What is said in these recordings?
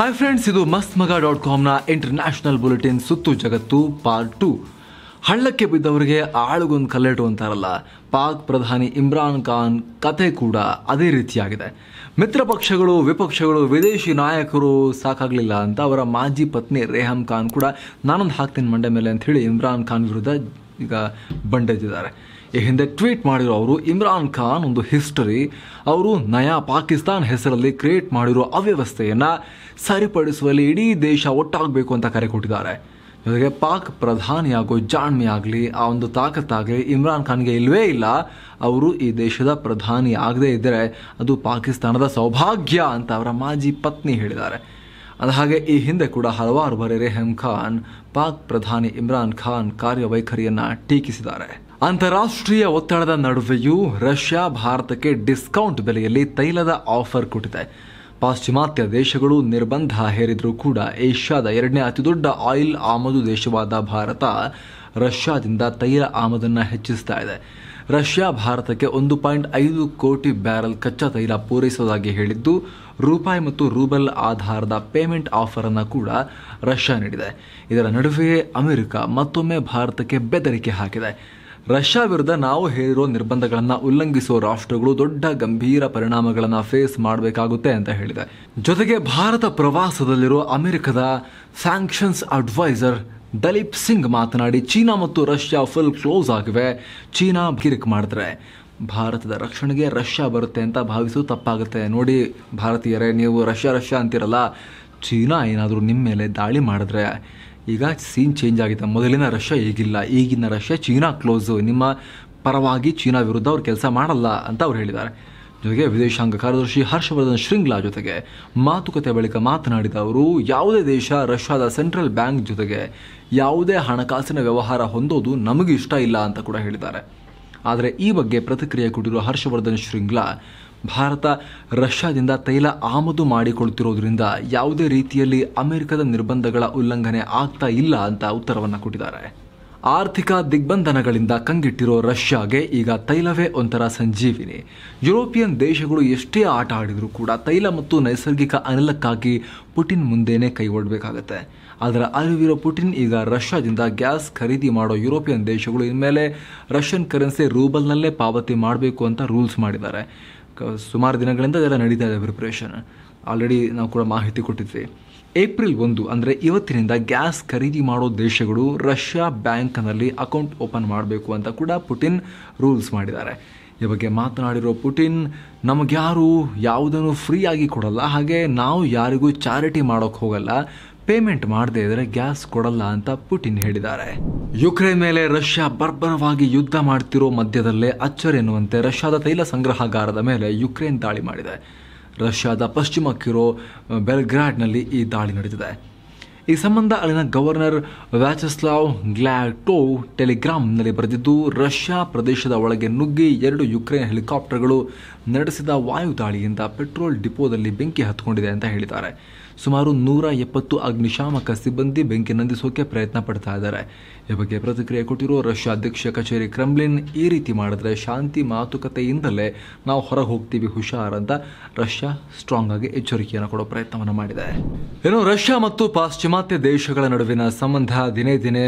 hi friends ಇದು ಮಸ್ತ್ ಮಗ ಡಾಟ್ ಕಾಮ್ನ ಇಂಟರ್ನ್ಯಾಷನಲ್ ಬುಲೆಟಿನ್ ಸುತ್ತು ಜಗತ್ತು ಪಾರ್ಟ್ ಟು ಹಳ್ಳಕ್ಕೆ ಬಿದ್ದವರಿಗೆ ಆಳುಗೊಂದು ಕಲ್ಲೆಟು ಅಂತಾರಲ್ಲ ಪಾಕ್ ಪ್ರಧಾನಿ ಇಮ್ರಾನ್ ಖಾನ್ ಕತೆ ಕೂಡ ಅದೇ ರೀತಿಯಾಗಿದೆ ಮಿತ್ರ ಪಕ್ಷಗಳು ವಿಪಕ್ಷಗಳು ವಿದೇಶಿ ನಾಯಕರು ಸಾಕಾಗಲಿಲ್ಲ ಅಂತ ಅವರ ಮಾಜಿ ಪತ್ನಿ ರೇಹಮ್ ಖಾನ್ ಕೂಡ ನಾನೊಂದು ಹಾಕ್ತೀನಿ ಮಂಡೆ ಮೇಲೆ ಅಂತ ಹೇಳಿ ಇಮ್ರಾನ್ ಖಾನ್ ವಿರುದ್ಧ ಈಗ ಬಂಡೆದಿದ್ದಾರೆ ಈ ಹಿಂದೆ ಟ್ವೀಟ್ ಮಾಡಿರೋ ಅವರು ಇಮ್ರಾನ್ ಖಾನ್ ಒಂದು ಹಿಸ್ಟರಿ ಅವರು ನಯಾ ಪಾಕಿಸ್ತಾನ್ ಹೆಸರಲ್ಲಿ ಕ್ರಿಯೇಟ್ ಮಾಡಿರೋ ಅವ್ಯವಸ್ಥೆಯನ್ನು ಸರಿಪಡಿಸುವಲ್ಲಿ ಇಡೀ ದೇಶ ಒಟ್ಟಾಗಬೇಕು ಅಂತ ಕರೆ ಕೊಟ್ಟಿದ್ದಾರೆ ಜೊತೆಗೆ ಪಾಕ್ ಪ್ರಧಾನಿಯಾಗೋ ಜಾಣ್ಮೆ ಆಗಲಿ ಆ ಒಂದು ತಾಕತ್ತಾಗಲಿ ಇಮ್ರಾನ್ ಖಾನ್ಗೆ ಇಲ್ಲವೇ ಇಲ್ಲ ಅವರು ಈ ದೇಶದ ಪ್ರಧಾನಿ ಆಗದೇ ಇದ್ದರೆ ಅದು ಪಾಕಿಸ್ತಾನದ ಸೌಭಾಗ್ಯ ಅಂತ ಅವರ ಮಾಜಿ ಪತ್ನಿ ಹೇಳಿದ್ದಾರೆ ಅದ ಹಾಗೆ ಈ ಹಿಂದೆ ಕೂಡ ಹಲವಾರು ಬಾರಿ ರೆಹಮ್ ಖಾನ್ ಪಾಕ್ ಪ್ರಧಾನಿ ಇಮ್ರಾನ್ ಖಾನ್ ಕಾರ್ಯವೈಖರಿಯನ್ನು ಟೀಕಿಸಿದ್ದಾರೆ ಅಂತಾರಾಷ್ಟ್ರೀಯ ಒತ್ತಡದ ನಡುವೆಯೂ ರಷ್ಯಾ ಭಾರತಕ್ಕೆ ಡಿಸ್ಕೌಂಟ್ ಬೆಲೆಯಲ್ಲಿ ತೈಲದ ಆಫರ್ ಕೊಟ್ಟಿದೆ ಪಾಶ್ಚಿಮಾತ್ಯ ದೇಶಗಳು ನಿರ್ಬಂಧ ಹೇರಿದರೂ ಕೂಡ ಏಷ್ಯಾದ ಎರಡನೇ ಅತಿದೊಡ್ಡ ಆಯಿಲ್ ಆಮದು ದೇಶವಾದ ಭಾರತ ರಷ್ಯಾದಿಂದ ತೈಲ ಆಮದನ್ನು ಹೆಚ್ಚಿಸ್ತಾ ಇದೆ ರಷ್ಯಾ ಭಾರತಕ್ಕೆ ಒಂದು ಪಾಯಿಂಟ್ ಐದು ಕೋಟಿ ಬ್ಯಾರಲ್ ಕಚ್ಚಾ ತೈಲ ಪೂರೈಸುವುದಾಗಿ ಹೇಳಿದ್ದು ರೂಪಾಯಿ ಮತ್ತು ರೂಬಲ್ ಆಧಾರದ ಪೇಮೆಂಟ್ ಆಫರ್ ಅನ್ನು ಕೂಡ ರಷ್ಯಾ ನೀಡಿದೆ ಇದರ ನಡುವೆಯೇ ಅಮೆರಿಕ ಮತ್ತೊಮ್ಮೆ ಭಾರತಕ್ಕೆ ಬೆದರಿಕೆ ಹಾಕಿದೆ ರಷ್ಯಾ ವಿರುದ್ಧ ನಾವು ಹೇರಿರೋ ನಿರ್ಬಂಧಗಳನ್ನು ಉಲ್ಲಂಘಿಸುವ ರಾಷ್ಟ್ರಗಳು ದೊಡ್ಡ ಗಂಭೀರ ಪರಿಣಾಮಗಳನ್ನು ಫೇಸ್ ಮಾಡಬೇಕಾಗುತ್ತೆ ಅಂತ ಹೇಳಿದೆ ಜೊತೆಗೆ ಭಾರತ ಪ್ರವಾಸದಲ್ಲಿರುವ ಅಮೆರಿಕದ ಸ್ಯಾಂಕ್ಷನ್ಸ್ ಅಡ್ವೈಸರ್ ದಲೀಪ್ ಸಿಂಗ್ ಮಾತನಾಡಿ ಚೀನಾ ಮತ್ತು ರಷ್ಯಾ ಫುಲ್ ಕ್ಲೋಸ್ ಆಗಿವೆ ಚೀನಾ ಕಿರಿಕ್ ಮಾಡಿದ್ರೆ ಭಾರತದ ರಕ್ಷಣೆಗೆ ರಷ್ಯಾ ಬರುತ್ತೆ ಅಂತ ಭಾವಿಸು ತಪ್ಪಾಗುತ್ತೆ ನೋಡಿ ಭಾರತೀಯರೇ ನೀವು ರಷ್ಯಾ ರಷ್ಯಾ ಅಂತಿರಲ್ಲ ಚೀನಾ ಏನಾದರೂ ನಿಮ್ಮ ಮೇಲೆ ದಾಳಿ ಮಾಡಿದ್ರೆ ಈಗ ಸೀನ್ ಚೇಂಜ್ ಆಗಿದೆ ಮೊದಲಿನ ರಷ್ಯಾ ಈಗಿಲ್ಲ ಈಗಿನ ರಷ್ಯಾ ಚೀನಾ ಕ್ಲೋಸು ನಿಮ್ಮ ಪರವಾಗಿ ಚೀನಾ ವಿರುದ್ಧ ಅವ್ರು ಕೆಲಸ ಮಾಡಲ್ಲ ಅಂತ ಅವ್ರು ಹೇಳಿದ್ದಾರೆ ಜೊತೆಗೆ ವಿದೇಶಾಂಗ ಕಾರ್ಯದರ್ಶಿ ಹರ್ಷವರ್ಧನ್ ಶೃಂಗ್ಲಾ ಜೊತೆಗೆ ಮಾತುಕತೆ ಬಳಿಕ ಮಾತನಾಡಿದ ಅವರು ಯಾವುದೇ ದೇಶ ರಷ್ಯಾದ ಸೆಂಟ್ರಲ್ ಬ್ಯಾಂಕ್ ಜೊತೆಗೆ ಯಾವುದೇ ಹಣಕಾಸಿನ ವ್ಯವಹಾರ ಹೊಂದೋದು ನಮಗೆ ಇಷ್ಟ ಇಲ್ಲ ಅಂತ ಕೂಡ ಹೇಳಿದ್ದಾರೆ ಆದರೆ ಈ ಬಗ್ಗೆ ಪ್ರತಿಕ್ರಿಯೆ ಕೊಟ್ಟಿರುವ ಹರ್ಷವರ್ಧನ್ ಶೃಂಗ್ಲಾ ಭಾರತ ರಷ್ಯಾದಿಂದ ತೈಲ ಆಮದು ಮಾಡಿಕೊಳ್ತಿರೋದ್ರಿಂದ ಯಾವುದೇ ರೀತಿಯಲ್ಲಿ ಅಮೆರಿಕದ ನಿರ್ಬಂಧಗಳ ಉಲ್ಲಂಘನೆ ಆಗ್ತಾ ಇಲ್ಲ ಅಂತ ಉತ್ತರವನ್ನು ಕೊಟ್ಟಿದ್ದಾರೆ ಆರ್ಥಿಕ ದಿಗ್ಬಂಧನಗಳಿಂದ ಕಂಗಿಟ್ಟಿರೋ ರಷ್ಯಾಗೆ ಈಗ ತೈಲವೇ ಒಂಥರ ಸಂಜೀವಿನಿ ಯುರೋಪಿಯನ್ ದೇಶಗಳು ಎಷ್ಟೇ ಆಟ ಆಡಿದರೂ ಕೂಡ ತೈಲ ಮತ್ತು ನೈಸರ್ಗಿಕ ಅನಿಲಕ್ಕಾಗಿ ಪುಟಿನ್ ಮುಂದೆನೇ ಕೈಗೊಳ್ಳಬೇಕಾಗತ್ತೆ ಅದರ ಅರಿವಿರೋ ಪುಟಿನ್ ಈಗ ರಷ್ಯಾದಿಂದ ಗ್ಯಾಸ್ ಖರೀದಿ ಮಾಡೋ ಯುರೋಪಿಯನ್ ದೇಶಗಳು ಇನ್ಮೇಲೆ ರಷ್ಯನ್ ಕರೆನ್ಸಿ ರೂಬಲ್ನಲ್ಲೇ ಪಾವತಿ ಮಾಡಬೇಕು ಅಂತ ರೂಲ್ಸ್ ಮಾಡಿದ್ದಾರೆ ಸುಮಾರು ದಿನಗಳಿಂದ ಅದೆಲ್ಲ ನಡೀತಾ ಇದೆ ಪ್ರಿಪ್ರೇಷನ್ ಆಲ್ರೆಡಿ ನಾವು ಕೂಡ ಮಾಹಿತಿ ಕೊಟ್ಟಿದ್ವಿ ಏಪ್ರಿಲ್ ಒಂದು ಅಂದರೆ ಇವತ್ತಿನಿಂದ ಗ್ಯಾಸ್ ಖರೀದಿ ಮಾಡೋ ದೇಶಗಳು ರಷ್ಯಾ ಬ್ಯಾಂಕ್ನಲ್ಲಿ ಅಕೌಂಟ್ ಓಪನ್ ಮಾಡಬೇಕು ಅಂತ ಕೂಡ ಪುಟಿನ್ ರೂಲ್ಸ್ ಮಾಡಿದ್ದಾರೆ ಈ ಬಗ್ಗೆ ಮಾತನಾಡಿರೋ ಪುಟಿನ್ ನಮಗ್ಯಾರು ಯಾವುದನ್ನು ಫ್ರೀಯಾಗಿ ಕೊಡಲ್ಲ ಹಾಗೆ ನಾವು ಯಾರಿಗೂ ಚಾರಿಟಿ ಮಾಡೋಕ್ಕೆ ಹೋಗಲ್ಲ ಪೇಮೆಂಟ್ ಮಾಡದೇ ಇದ್ರೆ ಗ್ಯಾಸ್ ಕೊಡಲ್ಲ ಅಂತ ಪುಟಿನ್ ಹೇಳಿದ್ದಾರೆ ಯುಕ್ರೇನ್ ಮೇಲೆ ರಷ್ಯಾ ಬರ್ಬರವಾಗಿ ಯುದ್ಧ ಮಾಡ್ತಿರೋ ಮಧ್ಯದಲ್ಲೇ ಅಚ್ಚರಿ ಎನ್ನುವಂತೆ ರಷ್ಯಾದ ತೈಲ ಸಂಗ್ರಹಗಾರದ ಮೇಲೆ ಯುಕ್ರೇನ್ ದಾಳಿ ಮಾಡಿದೆ ರಷ್ಯಾದ ಪಶ್ಚಿಮಕ್ಕಿರೋ ಬೆಲ್ಗ್ರಾಡ್ನಲ್ಲಿ ಈ ದಾಳಿ ನಡೆದಿದೆ ಈ ಸಂಬಂಧ ಅಲ್ಲಿನ ಗವರ್ನರ್ ವ್ಯಾಚಸ್ಲಾವ್ ಗ್ಲಾಟೋವ್ ಟೆಲಿಗ್ರಾಮ್ನಲ್ಲಿ ಬರೆದಿದ್ದು ರಷ್ಯಾ ಪ್ರದೇಶದ ಒಳಗೆ ನುಗ್ಗಿ ಎರಡು ಯುಕ್ರೇನ್ ಹೆಲಿಕಾಪ್ಟರ್ಗಳು ನಡೆಸಿದ ವಾಯು ದಾಳಿಯಿಂದ ಪೆಟ್ರೋಲ್ ಡಿಪೋದಲ್ಲಿ ಬೆಂಕಿ ಹತ್ಕೊಂಡಿದೆ ಅಂತ ಹೇಳಿದ್ದಾರೆ ಸುಮಾರು ನೂರ ಎಪ್ಪತ್ತು ಅಗ್ನಿಶಾಮಕ ಸಿಬ್ಬಂದಿ ಬೆಂಕಿ ನಂದಿಸೋಕೆ ಪ್ರಯತ್ನ ಪಡ್ತಾ ಇದ್ದಾರೆ ಈ ಬಗ್ಗೆ ಪ್ರತಿಕ್ರಿಯೆ ಕೊಟ್ಟಿರುವ ರಷ್ಯಾ ಅಧ್ಯಕ್ಷ ಕಚೇರಿ ಕ್ರೆಮ್ಲಿನ್ ಈ ರೀತಿ ಮಾಡಿದ್ರೆ ಶಾಂತಿ ಮಾತುಕತೆಯಿಂದಲೇ ನಾವು ಹೊರ ಹೋಗ್ತೀವಿ ಹುಷಾರ್ ಅಂತ ರಷ್ಯಾ ಸ್ಟ್ರಾಂಗ್ ಆಗಿ ಎಚ್ಚರಿಕೆಯನ್ನು ಕೊಡೋ ಪ್ರಯತ್ನವನ್ನು ಮಾಡಿದೆ ಏನು ರಷ್ಯಾ ಮತ್ತು ಪಾಶ್ಚಿಮಾತ್ಯ ದೇಶಗಳ ನಡುವಿನ ಸಂಬಂಧ ದಿನೇ ದಿನೇ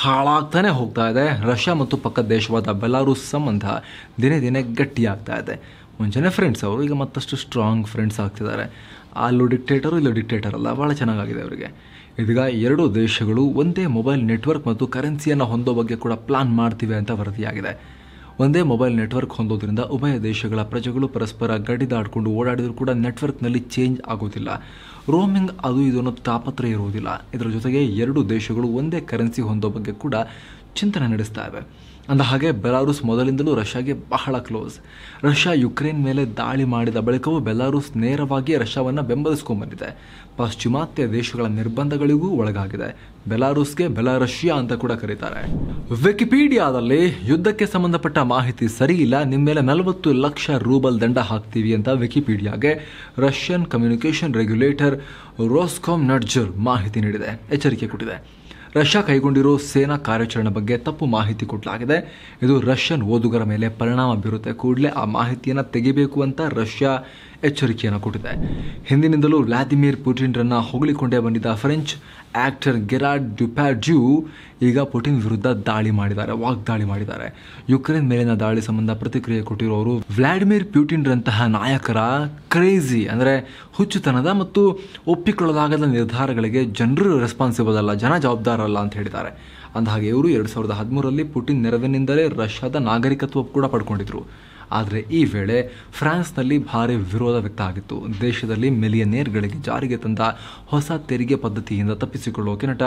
ಹಾಳಾಗ್ತಾನೆ ಹೋಗ್ತಾ ಇದೆ ರಷ್ಯಾ ಮತ್ತು ಪಕ್ಕದ ದೇಶವಾದ ಬೆಲ್ಲಾರು ಸಂಬಂಧ ದಿನೇ ದಿನೇ ಗಟ್ಟಿಯಾಗ್ತಾ ಇದೆ ಮುಂಚೆನೇ ಫ್ರೆಂಡ್ಸ್ ಅವರು ಈಗ ಮತ್ತಷ್ಟು ಸ್ಟ್ರಾಂಗ್ ಫ್ರೆಂಡ್ಸ್ ಆಗ್ತಿದ್ದಾರೆ ಅಲ್ಲೂ ಡಿಕ್ಟೇಟರು ಇಲ್ಲೂ ಡಿಕ್ಟೇಟರ್ ಅಲ್ಲ ಭಾಳ ಚೆನ್ನಾಗಾಗಿದೆ ಅವರಿಗೆ ಇದೀಗ ಎರಡೂ ದೇಶಗಳು ಒಂದೇ ಮೊಬೈಲ್ ನೆಟ್ವರ್ಕ್ ಮತ್ತು ಕರೆನ್ಸಿಯನ್ನು ಹೊಂದೋ ಬಗ್ಗೆ ಕೂಡ ಪ್ಲಾನ್ ಮಾಡ್ತಿವೆ ಅಂತ ವರದಿಯಾಗಿದೆ ಒಂದೇ ಮೊಬೈಲ್ ನೆಟ್ವರ್ಕ್ ಹೊಂದೋದ್ರಿಂದ ಉಭಯ ದೇಶಗಳ ಪ್ರಜೆಗಳು ಪರಸ್ಪರ ಗಡಿದಾಡಿಕೊಂಡು ಓಡಾಡಿದರೂ ಕೂಡ ನೆಟ್ವರ್ಕ್ನಲ್ಲಿ ಚೇಂಜ್ ಆಗೋದಿಲ್ಲ ರೋಮಿಂಗ್ ಅದು ಇದು ತಾಪತ್ರ ಇರುವುದಿಲ್ಲ ಇದರ ಜೊತೆಗೆ ಎರಡೂ ದೇಶಗಳು ಒಂದೇ ಕರೆನ್ಸಿ ಹೊಂದೋ ಬಗ್ಗೆ ಕೂಡ ಚಿಂತನೆ ನಡೆಸ್ತಾ ಇವೆ ಅಂದ ಹಾಗೆ ಬೆಲಾರೂಸ್ ಮೊದಲಿಂದಲೂ ರಷ್ಯಾಗೆ ಬಹಳ ಕ್ಲೋಸ್ ರಷ್ಯಾ ಯುಕ್ರೇನ್ ಮೇಲೆ ದಾಳಿ ಮಾಡಿದ ಬಳಿಕವೂ ಬೆಲಾರೂಸ್ ನೇರವಾಗಿ ರಷ್ಯಾವನ್ನು ಬೆಂಬಲಿಸ್ಕೊಂಡ್ಬಂದಿದೆ ಪಾಶ್ಚಿಮಾತ್ಯ ದೇಶಗಳ ನಿರ್ಬಂಧಗಳಿಗೂ ಒಳಗಾಗಿದೆ ಬೆಲಾರೂಸ್ಗೆ ಬೆಲಾರಷ್ಯಾ ಅಂತ ಕೂಡ ಕರೀತಾರೆ ವಿಕಿಪೀಡಿಯಾದಲ್ಲಿ ಯುದ್ಧಕ್ಕೆ ಸಂಬಂಧಪಟ್ಟ ಮಾಹಿತಿ ಸರಿ ಇಲ್ಲ ನಿಮ್ಮ ಮೇಲೆ ನಲವತ್ತು ಲಕ್ಷ ರೂಬಲ್ ದಂಡ ಹಾಕ್ತೀವಿ ಅಂತ ವಿಕಿಪೀಡಿಯಾಗೆ Russian communication regulator Roskomnadzor ಮಾಹಿತಿ ನೀಡಿದೆ ಎಚ್ಚರಿಕೆ ಕೊಟ್ಟಿದೆ ರಷ್ಯಾ ಕೈಗೊಂಡಿರೋ ಸೇನಾ ಕಾರ್ಯಾಚರಣೆ ಬಗ್ಗೆ ತಪ್ಪು ಮಾಹಿತಿ ಕೊಡಲಾಗಿದೆ ಇದು ರಷ್ಯನ್ ಓದುಗರ ಮೇಲೆ ಪರಿಣಾಮ ಬೀರುತ್ತೆ ಕೂಡಲೇ ಆ ಮಾಹಿತಿಯನ್ನು ತೆಗಿಬೇಕು ಅಂತ ರಷ್ಯಾ ಎಚ್ಚರಿಕೆಯನ್ನು ಕೊಟ್ಟಿದೆ ಹಿಂದಿನಿಂದಲೂ ವ್ಲಾದಿಮಿರ್ ಪುಟಿನ್ರನ್ನು ಹೊಗಳಿಕೊಂಡೇ ಬಂದಿದ್ದ ಫ್ರೆಂಚ್ ಆಕ್ಟರ್ ಗೆರಾಡ್ ಡ್ಯುಪ್ಯಾಡ್ಯೂ ಈಗ ಪುಟಿನ್ ವಿರುದ್ಧ ದಾಳಿ ಮಾಡಿದ್ದಾರೆ ವಾಗ್ದಾಳಿ ಮಾಡಿದ್ದಾರೆ ಯುಕ್ರೇನ್ ಮೇಲಿನ ದಾಳಿ ಸಂಬಂಧ ಪ್ರತಿಕ್ರಿಯೆ ಕೊಟ್ಟಿರೋರು ವ್ಲಾಡಿಮಿರ್ ಪ್ಯೂಟಿನ್ರಂತಹ ನಾಯಕರ ಕ್ರೇಜಿ ಅಂದರೆ ಹುಚ್ಚುತನದ ಮತ್ತು ಒಪ್ಪಿಕೊಳ್ಳಲಾಗದ ನಿರ್ಧಾರಗಳಿಗೆ ಜನರು ರೆಸ್ಪಾನ್ಸಿಬಲ್ ಅಲ್ಲ ಜನ ಜವಾಬ್ದಾರಲ್ಲ ಅಂತ ಹೇಳಿದ್ದಾರೆ ಅಂದಹಾಗೆ ಇವರು ಎರಡು ಸಾವಿರದ ಹದಿಮೂರರಲ್ಲಿ ಪುಟಿನ್ ನೆರವಿನಿಂದಲೇ ರಷ್ಯಾದ ನಾಗರಿಕತ್ವ ಕೂಡ ಪಡ್ಕೊಂಡಿದ್ರು ಆದರೆ ಈ ವೇಳೆ ಫ್ರಾನ್ಸ್ನಲ್ಲಿ ಭಾರಿ ವಿರೋಧ ವ್ಯಕ್ತ ಆಗಿತ್ತು ದೇಶದಲ್ಲಿ ಮಿಲಿಯನೇರ್ಗಳಿಗೆ ಜಾರಿಗೆ ತಂದ ಹೊಸ ತೆರಿಗೆ ಪದ್ಧತಿಯಿಂದ ತಪ್ಪಿಸಿಕೊಳ್ಳೋಕೆ ನಟ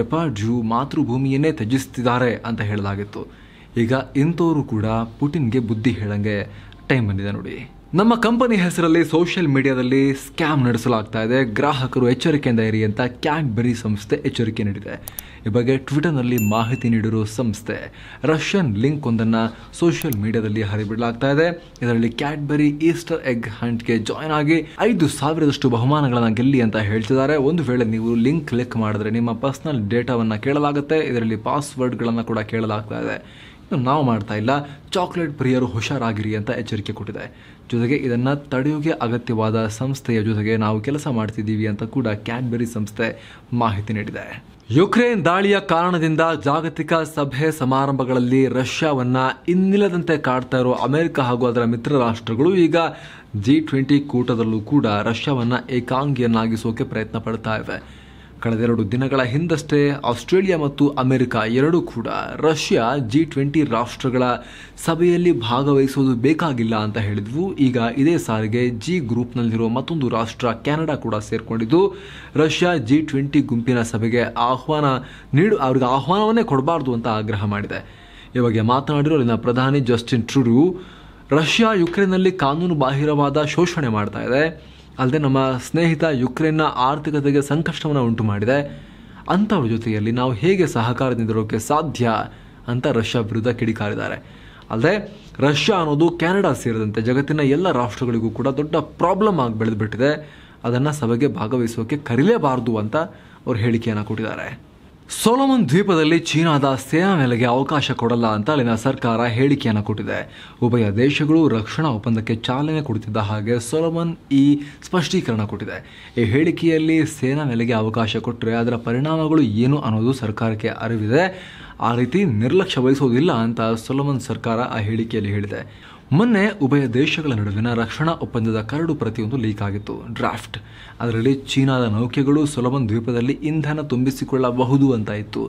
ಡೆಪಾರ್ಡ್ಯೂ ಮಾತೃಭೂಮಿಯನ್ನೇ ತ್ಯಜಿಸುತ್ತಿದ್ದಾರೆ ಅಂತ ಹೇಳಲಾಗಿತ್ತು ಈಗ ಇಂಥವರು ಕೂಡ ಪುಟಿನ್ಗೆ ಬುದ್ಧಿ ಹೇಳಂಗೆ ಟೈಮ್ ಬಂದಿದೆ ನೋಡಿ ನಮ್ಮ ಕಂಪನಿ ಹೆಸರಲ್ಲಿ ಸೋಷಿಯಲ್ ಮೀಡಿಯಾದಲ್ಲಿ ಸ್ಕ್ಯಾಮ್ ನಡೆಸಲಾಗ್ತಾ ಇದೆ ಗ್ರಾಹಕರು ಎಚ್ಚರಿಕೆಯಿಂದ ಇರಿ ಅಂತ ಕ್ಯಾಡ್ಬೆರಿ ಸಂಸ್ಥೆ ಎಚ್ಚರಿಕೆ ನೀಡಿದೆ ಈ ಬಗ್ಗೆ ಟ್ವಿಟರ್ನಲ್ಲಿ ಮಾಹಿತಿ ನೀಡಿರುವ ಸಂಸ್ಥೆ ರಷ್ಯನ್ ಲಿಂಕ್ ಒಂದನ್ನು ಸೋಷಿಯಲ್ ಮೀಡಿಯಾದಲ್ಲಿ ಹರಿಬಿಡಲಾಗ್ತಾ ಇದೆ ಇದರಲ್ಲಿ ಕ್ಯಾಡ್ಬರಿ ಈಸ್ಟರ್ ಎಗ್ ಹಂಟ್ಗೆ ಜಾಯ್ನ್ ಆಗಿ ಐದು ಸಾವಿರದಷ್ಟು ಬಹುಮಾನಗಳನ್ನು ಗೆಲ್ಲಿ ಅಂತ ಹೇಳ್ತಿದ್ದಾರೆ ಒಂದು ವೇಳೆ ನೀವು ಲಿಂಕ್ ಕ್ಲಿಕ್ ಮಾಡಿದ್ರೆ ನಿಮ್ಮ ಪರ್ಸನಲ್ ಡೇಟಾವನ್ನು ಕೇಳಲಾಗುತ್ತೆ ಇದರಲ್ಲಿ ಪಾಸ್ವರ್ಡ್ಗಳನ್ನು ಕೂಡ ಕೇಳಲಾಗ್ತಾ ಇದೆ ನಾವು ಮಾಡ್ತಾ ಇಲ್ಲ ಚಾಕ್ಲೇಟ್ ಪ್ರಿಯರು ಹುಷಾರಾಗಿರಿ ಅಂತ ಎಚ್ಚರಿಕೆ ಕೊಟ್ಟಿದೆ ಜೊತೆಗೆ ಇದನ್ನ ತಡೆಯೋಕೆ ಅಗತ್ಯವಾದ ಸಂಸ್ಥೆಯ ಜೊತೆಗೆ ನಾವು ಕೆಲಸ ಮಾಡ್ತಿದ್ದೀವಿ ಅಂತ ಕೂಡ ಕ್ಯಾಡ್ಬೆರಿ ಸಂಸ್ಥೆ ಮಾಹಿತಿ ನೀಡಿದೆ ಯುಕ್ರೇನ್ ದಾಳಿಯ ಕಾರಣದಿಂದ ಜಾಗತಿಕ ಸಭೆ ಸಮಾರಂಭಗಳಲ್ಲಿ ರಷ್ಯಾವನ್ನ ಇನ್ನಿಲ್ಲದಂತೆ ಕಾಡ್ತಾ ಇರುವ ಅಮೆರಿಕ ಹಾಗೂ ಅದರ ಮಿತ್ರ ರಾಷ್ಟ್ರಗಳು ಈಗ ಜಿ ಟ್ವೆಂಟಿ ಕೂಟದಲ್ಲೂ ಕೂಡ ರಷ್ಯಾವನ್ನ ಏಕಾಂಗಿಯನ್ನಾಗಿಸೋಕೆ ಪ್ರಯತ್ನ ಪಡ್ತಾ ಇವೆ ಕಳೆದೆರಡು ದಿನಗಳ ಹಿಂದಷ್ಟೇ ಆಸ್ಟ್ರೇಲಿಯಾ ಮತ್ತು ಅಮೆರಿಕ ಎರಡೂ ಕೂಡ ರಷ್ಯಾ ಜಿ ಟ್ವೆಂಟಿ ರಾಷ್ಟ್ರಗಳ ಸಭೆಯಲ್ಲಿ ಭಾಗವಹಿಸುವುದು ಬೇಕಾಗಿಲ್ಲ ಅಂತ ಹೇಳಿದ್ವು ಈಗ ಇದೇ ಸಾರಿಗೆ ಜಿ ಗ್ರೂಪ್ನಲ್ಲಿರುವ ಮತ್ತೊಂದು ರಾಷ್ಟ್ರ ಕೆನಡಾ ಕೂಡ ಸೇರಿಕೊಂಡಿದ್ದು ರಷ್ಯಾ ಜಿ ಟ್ವೆಂಟಿ ಗುಂಪಿನ ಸಭೆಗೆ ಆಹ್ವಾನ ನೀಡು ಅವ್ರಿಗೆ ಆಹ್ವಾನವನ್ನೇ ಕೊಡಬಾರ್ದು ಅಂತ ಆಗ್ರಹ ಮಾಡಿದೆ ಈ ಬಗ್ಗೆ ಮಾತನಾಡಿರೋ ಅಲ್ಲಿನ ಪ್ರಧಾನಿ ಜಸ್ಟಿನ್ ಟ್ರೂಡು ರಷ್ಯಾ ಯುಕ್ರೇನ್ನಲ್ಲಿ ಕಾನೂನು ಬಾಹಿರವಾದ ಶೋಷಣೆ ಮಾಡ್ತಾ ಇದೆ ಅಲ್ಲದೆ ನಮ್ಮ ಸ್ನೇಹಿತ ಯುಕ್ರೇನ್ನ ಆರ್ಥಿಕತೆಗೆ ಸಂಕಷ್ಟವನ್ನು ಉಂಟು ಮಾಡಿದೆ ಅಂಥವ್ರ ಜೊತೆಯಲ್ಲಿ ನಾವು ಹೇಗೆ ಸಹಕಾರದಿಂದಿರೋಕ್ಕೆ ಸಾಧ್ಯ ಅಂತ ರಷ್ಯಾ ವಿರುದ್ಧ ಕಿಡಿಕಾರಿದ್ದಾರೆ ಅಲ್ಲದೆ ರಷ್ಯಾ ಅನ್ನೋದು ಕೆನಡಾ ಸೇರಿದಂತೆ ಜಗತ್ತಿನ ಎಲ್ಲ ರಾಷ್ಟ್ರಗಳಿಗೂ ಕೂಡ ದೊಡ್ಡ ಪ್ರಾಬ್ಲಮ್ ಆಗಿ ಬೆಳೆದುಬಿಟ್ಟಿದೆ ಅದನ್ನು ಸಭೆಗೆ ಭಾಗವಹಿಸೋಕೆ ಕರೀಲೇಬಾರ್ದು ಅಂತ ಅವ್ರು ಹೇಳಿಕೆಯನ್ನು ಕೊಟ್ಟಿದ್ದಾರೆ ಸೊಲೊಮನ್ ದ್ವೀಪದಲ್ಲಿ ಚೀನಾದ ಸೇನಾ ನೆಲೆಗೆ ಅವಕಾಶ ಕೊಡಲ್ಲ ಅಂತ ಅಲ್ಲಿನ ಸರ್ಕಾರ ಹೇಳಿಕೆಯನ್ನು ಕೊಟ್ಟಿದೆ ಉಭಯ ದೇಶಗಳು ರಕ್ಷಣಾ ಒಪ್ಪಂದಕ್ಕೆ ಚಾಲನೆ ಕೊಡುತ್ತಿದ್ದ ಹಾಗೆ ಸೊಲೊಮನ್ ಈ ಸ್ಪಷ್ಟೀಕರಣ ಕೊಟ್ಟಿದೆ ಈ ಹೇಳಿಕೆಯಲ್ಲಿ ಸೇನಾ ನೆಲೆಗೆ ಅವಕಾಶ ಕೊಟ್ಟರೆ ಅದರ ಪರಿಣಾಮಗಳು ಏನು ಅನ್ನೋದು ಸರ್ಕಾರಕ್ಕೆ ಅರಿವಿದೆ ಆ ರೀತಿ ನಿರ್ಲಕ್ಷ್ಯ ವಹಿಸುವುದಿಲ್ಲ ಅಂತ ಸೊಲೊಮನ್ ಸರ್ಕಾರ ಆ ಹೇಳಿಕೆಯಲ್ಲಿ ಹೇಳಿದೆ ಮೊನ್ನೆ ಉಭಯ ದೇಶಗಳ ನಡುವಿನ ರಕ್ಷಣಾ ಒಪ್ಪಂದದ ಕರಡು ಪ್ರತಿಯೊಂದು ಲೀಕ್ ಆಗಿತ್ತು ಡ್ರಾಫ್ಟ್ ಅದರಲ್ಲಿ ಚೀನಾದ ನೌಕೆಗಳು ಸೊಲಬನ್ ದ್ವೀಪದಲ್ಲಿ ಇಂಧನ ತುಂಬಿಸಿಕೊಳ್ಳಬಹುದು ಅಂತ ಇತ್ತು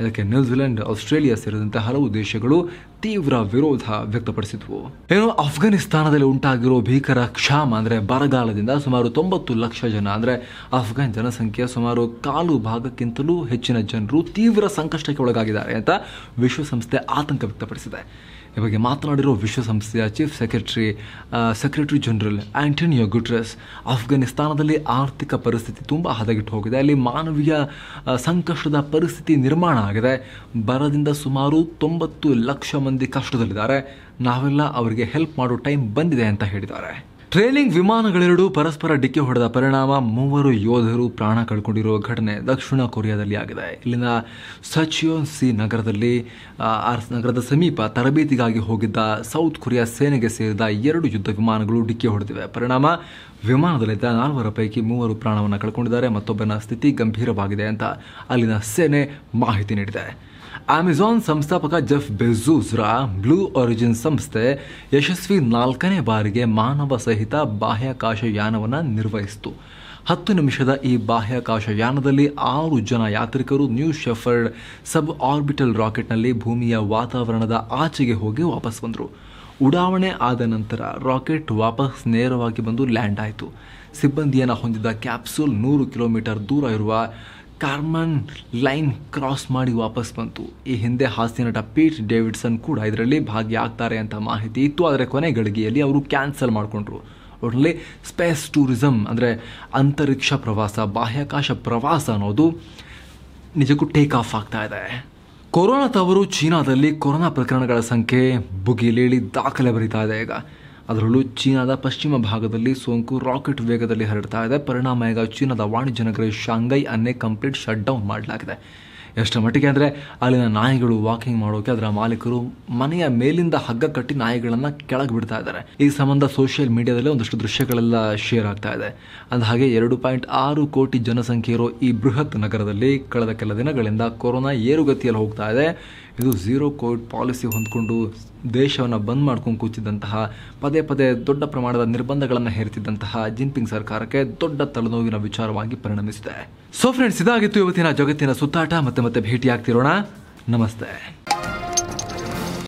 ಇದಕ್ಕೆ ನ್ಯೂಜಿಲೆಂಡ್ ಆಸ್ಟ್ರೇಲಿಯಾ ಸೇರಿದಂತೆ ಹಲವು ದೇಶಗಳು ತೀವ್ರ ವಿರೋಧ ವ್ಯಕ್ತಪಡಿಸಿದ್ವು ಏನು ಅಫ್ಘಾನಿಸ್ತಾನದಲ್ಲಿ ಉಂಟಾಗಿರೋ ಭೀಕರ ಕ್ಷಾಮ ಅಂದರೆ ಬರಗಾಲದಿಂದ ಸುಮಾರು ತೊಂಬತ್ತು ಲಕ್ಷ ಜನ ಅಂದರೆ ಅಫ್ಘಾನ್ ಜನಸಂಖ್ಯೆಯ ಸುಮಾರು ಕಾಲು ಭಾಗಕ್ಕಿಂತಲೂ ಹೆಚ್ಚಿನ ಜನರು ತೀವ್ರ ಸಂಕಷ್ಟಕ್ಕೆ ಒಳಗಾಗಿದ್ದಾರೆ ಅಂತ ವಿಶ್ವಸಂಸ್ಥೆ ಆತಂಕ ವ್ಯಕ್ತಪಡಿಸಿದೆ ಬಗ್ಗೆ ಮಾತನಾಡಿರೋ ವಿಶ್ವಸಂಸ್ಥೆಯ chief secretary secretary general Antonio Guterres ಆಫ್ಘಾನಿಸ್ತಾನದಲ್ಲಿ ಆರ್ಥಿಕ ಪರಿಸ್ಥಿತಿ ತುಂಬ ಹದಗೆಟ್ಟು ಹೋಗಿದೆ ಅಲ್ಲಿ ಮಾನವೀಯ ಸಂಕಷ್ಟದ ಪರಿಸ್ಥಿತಿ ನಿರ್ಮಾಣ ಆಗಿದೆ ಬರದಿಂದ ಸುಮಾರು ತೊಂಬತ್ತು ಲಕ್ಷ ಮಂದಿ ಕಷ್ಟದಲ್ಲಿದ್ದಾರೆ ನಾವೆಲ್ಲ ಅವರಿಗೆ ಹೆಲ್ಪ್ ಮಾಡೋ ಟೈಮ್ ಬಂದಿದೆ ಅಂತ ಹೇಳಿದ್ದಾರೆ ಟ್ರೇಲಿಂಗ್ ವಿಮಾನಗಳೆರಡೂ ಪರಸ್ಪರ ಡಿಕ್ಕಿ ಹೊಡೆದ ಪರಿಣಾಮ ಮೂವರು ಯೋಧರು ಪ್ರಾಣ ಕಳ್ಕೊಂಡಿರುವ ಘಟನೆ ದಕ್ಷಿಣ ಕೊರಿಯಾದಲ್ಲಿ ಆಗಿದೆ ಇಲ್ಲಿನ ಸಚಿಯೋನ್ ಸಿ ನಗರದಲ್ಲಿ ನಗರದ ಸಮೀಪ ತರಬೇತಿಗಾಗಿ ಹೋಗಿದ್ದ ಸೌತ್ ಕೊರಿಯಾ ಸೇನೆಗೆ ಸೇರಿದ ಎರಡು ಯುದ್ಧ ವಿಮಾನಗಳು ಡಿಕ್ಕಿ ಹೊಡೆದಿವೆ ಪರಿಣಾಮ ವಿಮಾನದಲ್ಲಿದ್ದ ನಾಲ್ವರ ಪೈಕಿ ಮೂವರು ಪ್ರಾಣವನ್ನು ಕಳ್ಕೊಂಡಿದ್ದಾರೆ ಮತ್ತೊಬ್ಬನ ಸ್ಥಿತಿ ಗಂಭೀರವಾಗಿದೆ ಅಂತ ಅಲ್ಲಿನ ಸೇನೆ ಮಾಹಿತಿ ನೀಡಿದೆ ಅಮೆಜಾನ್ ಸಂಸ್ಥಾಪಕ ಜೆಫ್ ಬೆಜೂಸ್ರ ಬ್ಲೂ ಒರಿಜಿನ್ ಸಂಸ್ಥೆ ಯಶಸ್ವಿ ನಾಲ್ಕನೇ ಬಾರಿಗೆ ಮಾನವ ಸಹಿತ ಬಾಹ್ಯಾಕಾಶ ಯಾನವನ್ನು ನಿರ್ವಹಿಸಿತು ಹತ್ತು ನಿಮಿಷದ ಈ ಬಾಹ್ಯಾಕಾಶ ಯಾನದಲ್ಲಿ ಆರು ಜನ ಯಾತ್ರಿಕರು ನ್ಯೂ ಶೆಫರ್ಡ್ ಸಬ್ ಆರ್ಬಿಟಲ್ ರಾಕೆಟ್ನಲ್ಲಿ ಭೂಮಿಯ ವಾತಾವರಣದ ಆಚೆಗೆ ಹೋಗಿ ವಾಪಸ್ ಬಂದರು ಉಡಾವಣೆ ಆದ ನಂತರ ರಾಕೆಟ್ ವಾಪಸ್ ನೇರವಾಗಿ ಬಂದು ಲ್ಯಾಂಡ್ ಆಯಿತು ಸಿಬ್ಬಂದಿಯನ್ನು ಹೊಂದಿದ್ದ ಕ್ಯಾಪ್ಸೂಲ್ ನೂರು ಕಿಲೋಮೀಟರ್ ದೂರ ಇರುವ ಕಾರ್ಮನ್ ಲೈನ್ ಕ್ರಾಸ್ ಮಾಡಿ ವಾಪಸ್ ಬಂತು ಈ ಹಿಂದೆ ಹಾಸ್ಯ ನಟ ಪೀಟ್ ಡೇವಿಡ್ಸನ್ ಕೂಡ ಇದರಲ್ಲಿ ಭಾಗಿಯಾಗ್ತಾರೆ ಅಂತ ಮಾಹಿತಿ ಇತ್ತು ಆದರೆ ಕೊನೆ ಗಳಿಗೆಯಲ್ಲಿ ಅವರು ಕ್ಯಾನ್ಸಲ್ ಮಾಡಿಕೊಂಡ್ರು ಒಟ್ಟಿನಲ್ಲಿ ಸ್ಪೇಸ್ ಟೂರಿಸಮ್ ಅಂದರೆ ಅಂತರಿಕ್ಷ ಪ್ರವಾಸ ಬಾಹ್ಯಾಕಾಶ ಪ್ರವಾಸ ಅನ್ನೋದು ನಿಜಕ್ಕೂ ಟೇಕ್ ಆಫ್ ಆಗ್ತಾ ಇದೆ ಕೊರೋನಾ ತವರು ಚೀನಾದಲ್ಲಿ ಕೊರೋನಾ ಪ್ರಕರಣಗಳ ಸಂಖ್ಯೆ ಬುಗಿಲೇಳಿ ದಾಖಲೆ ಬರೀತಾ ಇದೆ ಈಗ ಅದರಲ್ಲೂ ಚೀನಾದ ಪಶ್ಚಿಮ ಭಾಗದಲ್ಲಿ ಸೋಂಕು ರಾಕೆಟ್ ವೇಗದಲ್ಲಿ ಹರಡ್ತಾ ಇದೆ ಪರಿಣಾಮ ಈಗ ಚೀನಾದ ವಾಣಿಜ್ಯ ನಗರ ಶಾಂಘೈ ಅನ್ನೇ ಕಂಪ್ಲೀಟ್ ಶಟ್ ಡೌನ್ ಮಾಡಲಾಗಿದೆ ಎಷ್ಟರ ಮಟ್ಟಿಗೆ ಅಂದರೆ ಅಲ್ಲಿನ ನಾಯಿಗಳು ವಾಕಿಂಗ್ ಮಾಡೋಕೆ ಅದರ ಮಾಲೀಕರು ಮನೆಯ ಮೇಲಿಂದ ಹಗ್ಗ ಕಟ್ಟಿ ನಾಯಿಗಳನ್ನು ಕೆಳಗೆ ಬಿಡ್ತಾ ಇದ್ದಾರೆ ಈ ಸಂಬಂಧ ಸೋಷಿಯಲ್ ಮೀಡಿಯಾದಲ್ಲಿ ಒಂದಷ್ಟು ದೃಶ್ಯಗಳೆಲ್ಲ ಶೇರ್ ಆಗ್ತಾ ಇದೆ ಹಾಗೆ ಎರಡು ಪಾಯಿಂಟ್ ಆರು ಕೋಟಿ ಜನಸಂಖ್ಯೆ ಇರೋ ಈ ಬೃಹತ್ ನಗರದಲ್ಲಿ ಕಳೆದ ಕೆಲ ದಿನಗಳಿಂದ ಕೊರೋನಾ ಏರುಗತಿಯಲ್ಲಿ ಹೋಗ್ತಾ ಇದೆ ಇದು ಝೀರೋ ಕೋವಿಡ್ ಪಾಲಿಸಿ ಹೊಂದ್ಕೊಂಡು ದೇಶವನ್ನು ಬಂದ್ ಮಾಡ್ಕೊಂಡು ಕೂತಿದ್ದಂತಹ ಪದೇ ಪದೇ ದೊಡ್ಡ ಪ್ರಮಾಣದ ನಿರ್ಬಂಧಗಳನ್ನು ಹೇರುತ್ತಿದ್ದಂತಹ ಜಿನ್ಪಿಂಗ್ ಸರ್ಕಾರಕ್ಕೆ ದೊಡ್ಡ ತಲೆನೋವಿನ ವಿಚಾರವಾಗಿ ಪರಿಣಮಿಸಿದೆ ಸೊ ಫ್ರೆಂಡ್ಸ್ ಇದಾಗಿತ್ತು ಇವತ್ತಿನ ಜಗತ್ತಿನ ಸುತ್ತಾಟ ಮತ್ತೆ ಮತ್ತೆ ಭೇಟಿಯಾಗ್ತಿರೋಣ ನಮಸ್ತೆ